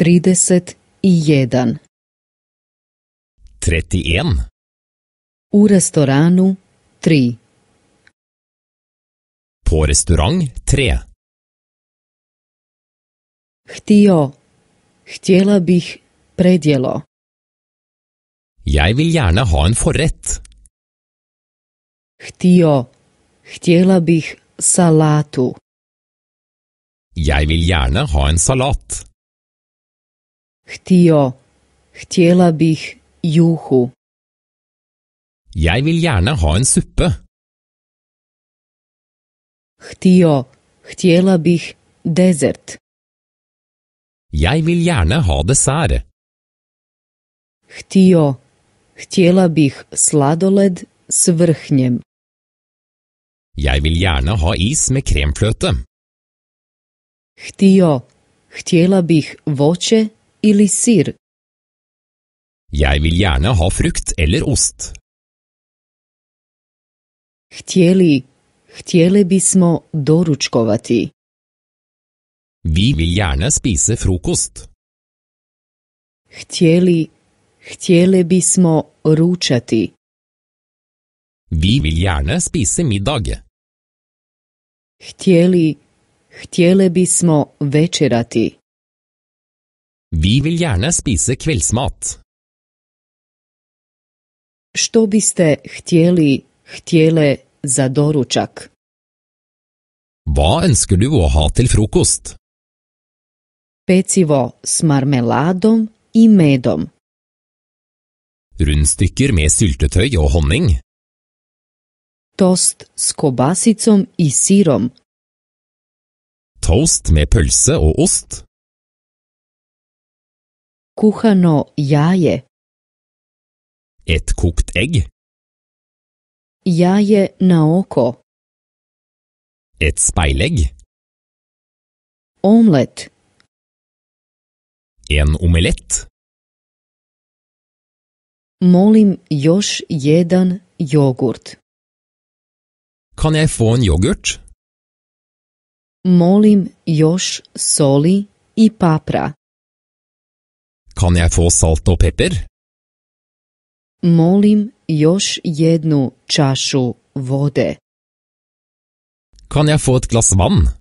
31 31. U restoranu 3. På restaurang 3. Htio. Htjela bih predjelo. Jeg vil gjerne ha en forrett. Htio. Htjela bih salatu. Jeg vil gjerne ha en salat. Htio. Htjela bih juhu. Jeg vil gjerne ha en suppe. Htio. Htjela bih desert. Jeg vil gjerne ha dessert. Htio. Htjela bih sladoled s vrhnjem. Jeg vil gjerne ha is med kremfløte. Htio. Htjela bih voće ili sir Jeg vil gjerne ha frukt eller ost. Htjeli, htjeli bismo doručkovati. Vi vil gjerne spise frokost. Htjeli, htjele bismo ručati. Vi vil gjerne spise middag. Htjeli, htjele bismo večerati. Vi vil gjerne spise kveldsmat. Što biste htjeli, htjele za doručak? Hva ønsker du å ha til frokost? Pecivo s marmeladom i medom. Rundstykker med syltetøy og honning. Toast s kobasicom i sirom. Toast med pølse og ost. kuhano jaje. Et kukt egg. Jaje na oko. Et spajlägg. Omlet. En omelett. Molim još jedan jogurt. Kan jeg få en Molim još soli i papra. Kan jeg få salt og pepper? Molim još jednu čašu vode. Kan jeg få et glass vann?